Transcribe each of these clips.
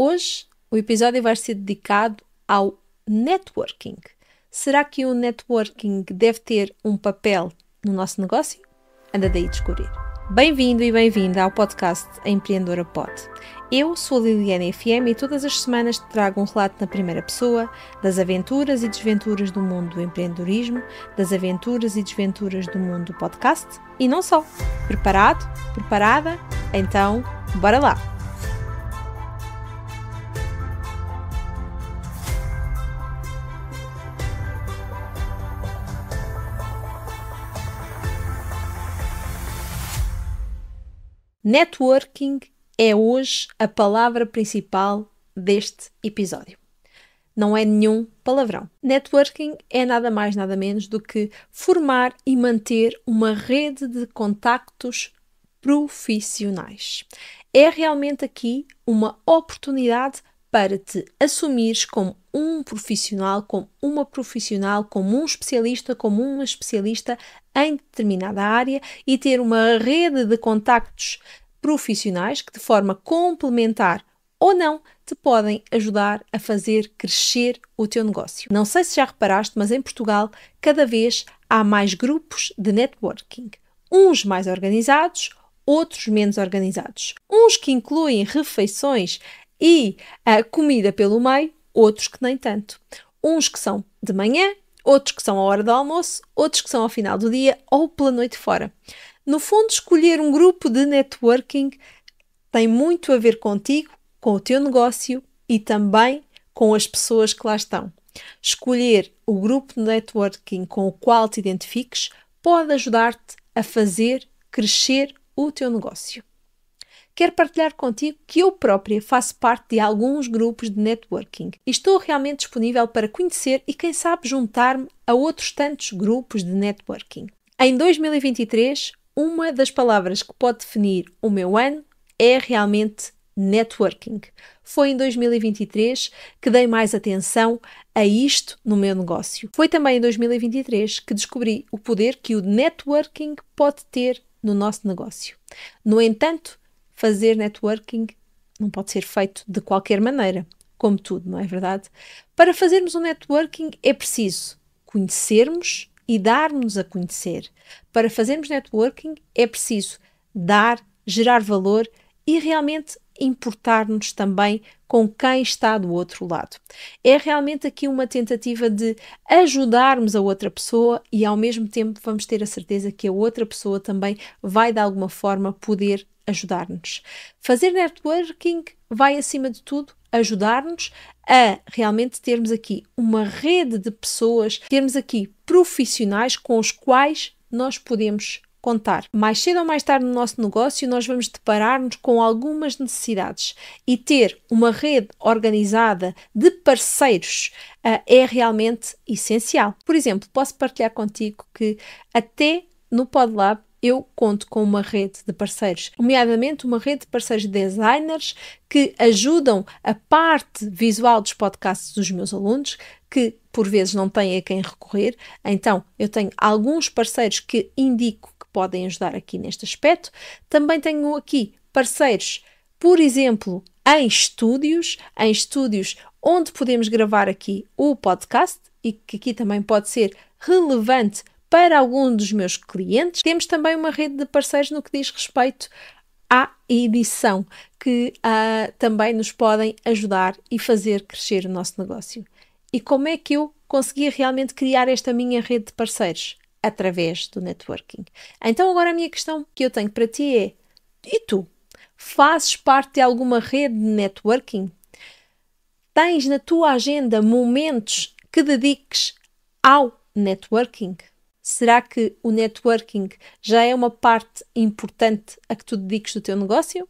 Hoje o episódio vai ser dedicado ao networking. Será que o networking deve ter um papel no nosso negócio? Anda daí descobrir. Bem-vindo e bem-vinda ao podcast Empreendedora Pod. Eu sou a Liliana FM e todas as semanas te trago um relato na primeira pessoa das aventuras e desventuras do mundo do empreendedorismo, das aventuras e desventuras do mundo do podcast e não só. Preparado? Preparada? Então, bora lá! Networking é hoje a palavra principal deste episódio. Não é nenhum palavrão. Networking é nada mais, nada menos do que formar e manter uma rede de contactos profissionais. É realmente aqui uma oportunidade para te assumires como um profissional, como uma profissional, como um especialista, como uma especialista em determinada área e ter uma rede de contactos profissionais que, de forma complementar ou não, te podem ajudar a fazer crescer o teu negócio. Não sei se já reparaste, mas em Portugal cada vez há mais grupos de networking, uns mais organizados, outros menos organizados, uns que incluem refeições e a eh, comida pelo meio, outros que nem tanto, uns que são de manhã, outros que são à hora do almoço, outros que são ao final do dia ou pela noite fora. No fundo, escolher um grupo de networking tem muito a ver contigo, com o teu negócio e também com as pessoas que lá estão. Escolher o grupo de networking com o qual te identifiques pode ajudar-te a fazer crescer o teu negócio. Quero partilhar contigo que eu própria faço parte de alguns grupos de networking e estou realmente disponível para conhecer e, quem sabe, juntar-me a outros tantos grupos de networking. Em 2023, uma das palavras que pode definir o meu ano é realmente networking. Foi em 2023 que dei mais atenção a isto no meu negócio. Foi também em 2023 que descobri o poder que o networking pode ter no nosso negócio. No entanto, fazer networking não pode ser feito de qualquer maneira, como tudo, não é verdade? Para fazermos um networking é preciso conhecermos e dar-nos a conhecer. Para fazermos networking é preciso dar, gerar valor e realmente importar-nos também com quem está do outro lado. É realmente aqui uma tentativa de ajudarmos a outra pessoa e ao mesmo tempo vamos ter a certeza que a outra pessoa também vai de alguma forma poder ajudar-nos. Fazer networking vai acima de tudo ajudar-nos a realmente termos aqui uma rede de pessoas, termos aqui profissionais com os quais nós podemos contar. Mais cedo ou mais tarde no nosso negócio, nós vamos deparar-nos com algumas necessidades e ter uma rede organizada de parceiros uh, é realmente essencial. Por exemplo, posso partilhar contigo que até no PodLab eu conto com uma rede de parceiros, nomeadamente uma rede de parceiros designers que ajudam a parte visual dos podcasts dos meus alunos, que por vezes não têm a quem recorrer. Então, eu tenho alguns parceiros que indico que podem ajudar aqui neste aspecto. Também tenho aqui parceiros, por exemplo, em estúdios, em estúdios onde podemos gravar aqui o podcast e que aqui também pode ser relevante para algum dos meus clientes. Temos também uma rede de parceiros no que diz respeito à edição, que uh, também nos podem ajudar e fazer crescer o nosso negócio. E como é que eu consegui realmente criar esta minha rede de parceiros? Através do networking. Então, agora a minha questão que eu tenho para ti é: e tu? Fazes parte de alguma rede de networking? Tens na tua agenda momentos que dediques ao networking? Será que o networking já é uma parte importante a que tu dediques do teu negócio?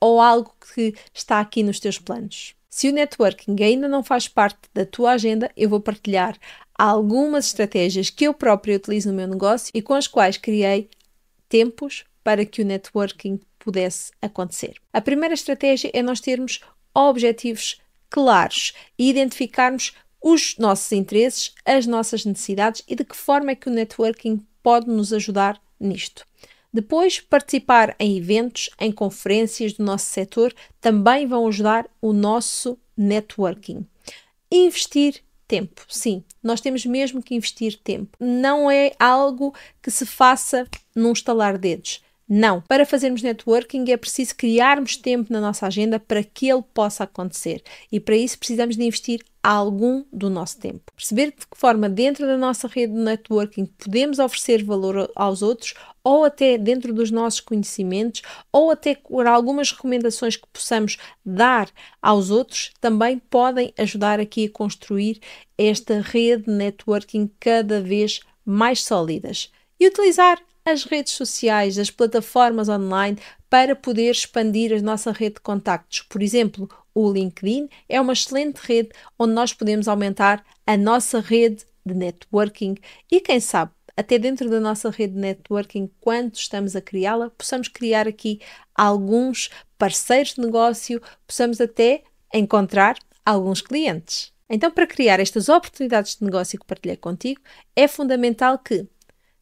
Ou algo que está aqui nos teus planos? Se o networking ainda não faz parte da tua agenda, eu vou partilhar algumas estratégias que eu própria utilizo no meu negócio e com as quais criei tempos para que o networking pudesse acontecer. A primeira estratégia é nós termos objetivos claros e identificarmos os nossos interesses, as nossas necessidades e de que forma é que o networking pode nos ajudar nisto. Depois, participar em eventos, em conferências do nosso setor também vão ajudar o nosso networking. Investir tempo. Sim, nós temos mesmo que investir tempo. Não é algo que se faça num estalar dedos. Não. Para fazermos networking é preciso criarmos tempo na nossa agenda para que ele possa acontecer. E para isso precisamos de investir algum do nosso tempo. Perceber de que forma, dentro da nossa rede de networking, podemos oferecer valor aos outros ou até dentro dos nossos conhecimentos, ou até por algumas recomendações que possamos dar aos outros, também podem ajudar aqui a construir esta rede de networking cada vez mais sólidas. E utilizar as redes sociais, as plataformas online para poder expandir a nossa rede de contactos. Por exemplo, o LinkedIn é uma excelente rede onde nós podemos aumentar a nossa rede de networking e, quem sabe, até dentro da nossa rede de networking, quando estamos a criá-la, possamos criar aqui alguns parceiros de negócio, possamos até encontrar alguns clientes. Então, para criar estas oportunidades de negócio que partilhei contigo, é fundamental que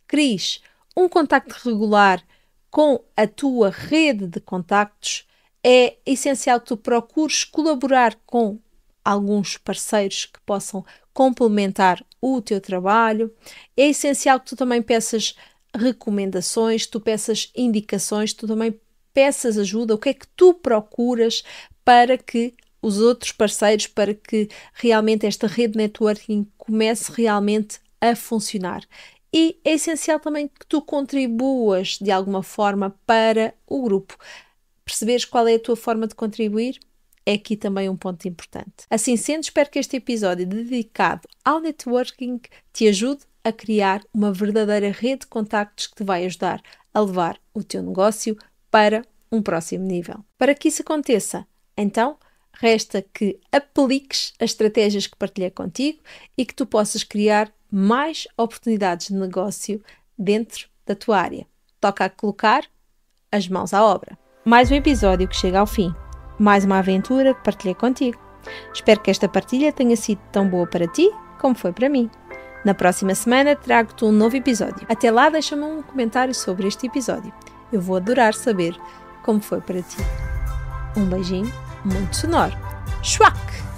cries um contacto regular com a tua rede de contactos, é essencial que tu procures colaborar com alguns parceiros que possam complementar o teu trabalho. É essencial que tu também peças recomendações, tu peças indicações, tu também peças ajuda, o que é que tu procuras para que os outros parceiros, para que realmente esta rede de networking comece realmente a funcionar e é essencial também que tu contribuas de alguma forma para o grupo. Perceberes qual é a tua forma de contribuir? É aqui também um ponto importante. Assim sendo, espero que este episódio dedicado ao networking te ajude a criar uma verdadeira rede de contactos que te vai ajudar a levar o teu negócio para um próximo nível. Para que isso aconteça, então, resta que apliques as estratégias que partilhei contigo e que tu possas criar mais oportunidades de negócio dentro da tua área. Toca a colocar as mãos à obra. Mais um episódio que chega ao fim. Mais uma aventura que partilhei contigo. Espero que esta partilha tenha sido tão boa para ti como foi para mim. Na próxima semana trago-te um novo episódio. Até lá, deixa-me um comentário sobre este episódio. Eu vou adorar saber como foi para ti. Um beijinho muito sonoro. Schwack!